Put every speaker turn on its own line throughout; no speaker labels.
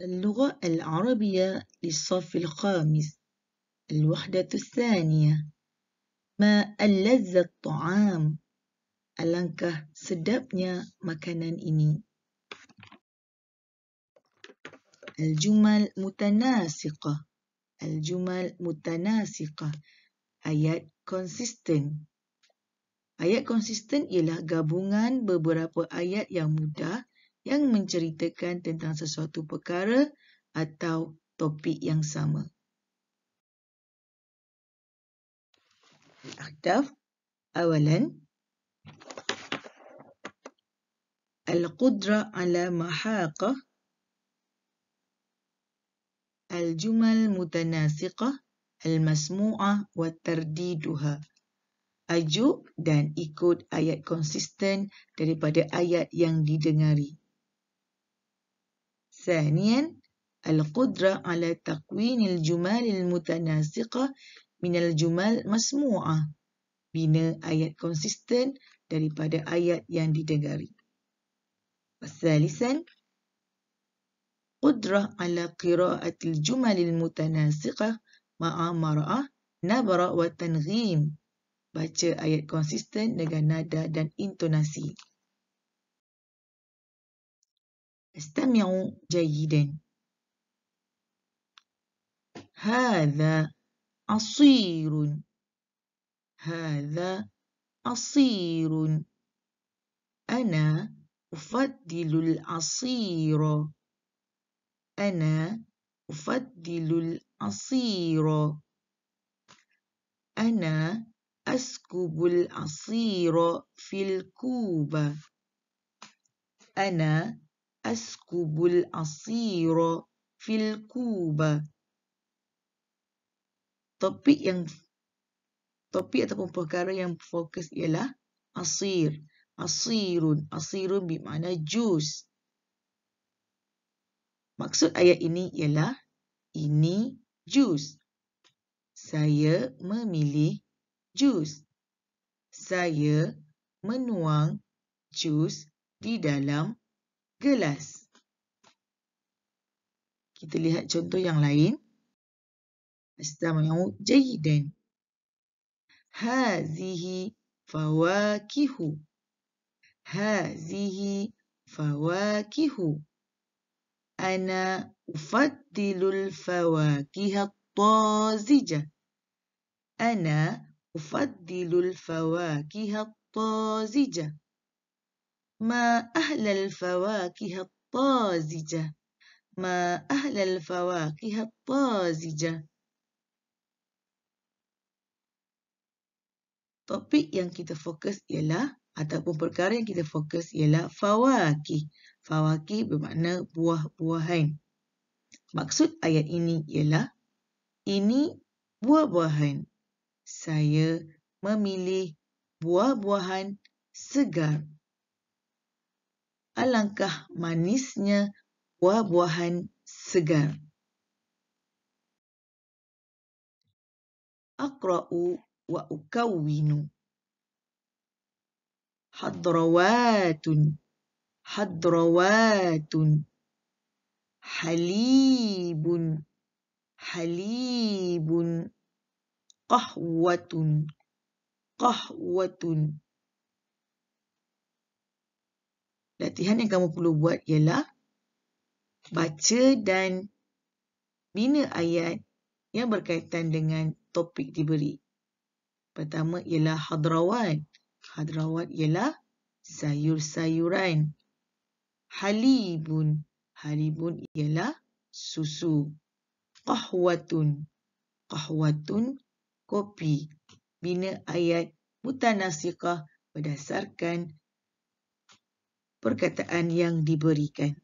اللغة العربية للصف الخامس الوحدة الثانية ما ألذ الطعام ألنكه sedapnya مكانا إني الجمل متناسقة الجمل متناسقة آيات consistent آيات consistent ialah gabungan beberapa ayat yang mudah yang menceritakan tentang sesuatu perkara atau topik yang sama. Ahdaf awalan Al-Qudra ala mahaqah Al-Jumal mutanasiqah Al-Masmu'ah wa tardiduha Ajuk dan ikut ayat konsisten daripada ayat yang didengari. ثانياً القدرة على تكوين الجمال المتناسقة من الجمال مسموعة bina ayat konsisten daripada ayat yang didengari. Pasalisan قدرة على قراءة الجمل المتناسقة مع مرعى نبرة وتنغيم baca ayat konsisten dengan nada dan intonasi. استمعوا جيدا هذا عصير هذا عصير أنا أفضل العصير أنا أفضل العصير أنا أسكب العصير في الكوب أنا أسكب العصير fil الكوب. Topik yang topik ataupun perkara yang fokus ialah asir. Asirun. Asirun bermakna jus. Maksud ayat ini ialah ini jus. Saya memilih jus. Saya menuang jus di dalam gelas. Kita lihat contoh yang lain. Astamu'u jayidan. Hazihi fawakihu. Hazihi fawakihu. Ana ufaddilul fawakiha tazija. Ana ufaddilul fawakiha tazija. ما أهل الفواكه الطازجة ما أهل الفواكه الطازجة topik yang kita fokus ialah ataupun perkara yang kita fokus ialah fawaki. Fawaki bermakna buah-buahan. Maksud ayat ini ialah ini buah-buahan. Saya memilih buah-buahan segar. alangkah manisnya buah-buahan segar. أقرأ وأكون حضروات حضروات حليب حليب قهوة قهوة latihan yang kamu perlu buat ialah baca dan bina ayat yang berkaitan dengan topik diberi. Pertama ialah hadrawan. Hadrawan ialah sayur-sayuran. Halibun. Halibun ialah susu. Qahwatun. Qahwatun kopi. Bina ayat mutanasiqah berdasarkan perkataan yang diberikan.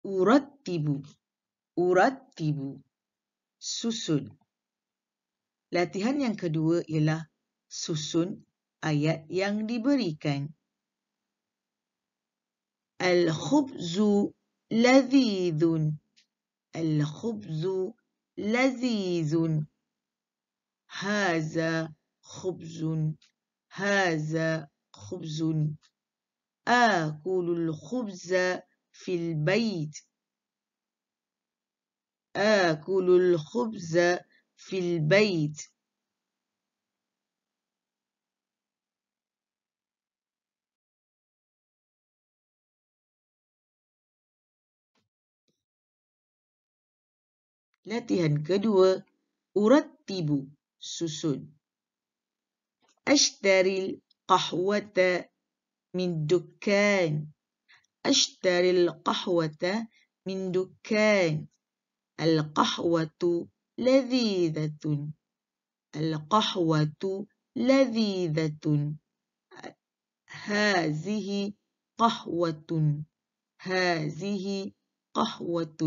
Urat tibu, urat tibu, susun. Latihan yang kedua ialah susun ayat yang diberikan. Al-khubzu ladhidun. Al-khubzu ladhidun. لذيذ هذا خبز هذا خبز آكل الخبز في البيت آكل الخبز في البيت Latihan kedua, urattibu susun. Ashtaril qahwata min dukkan. Ashtaril qahwata min dukkan. Al-qahwatu ladhidatun. Al-qahwatu ladhidatun. هذه قهوة هذه قهوة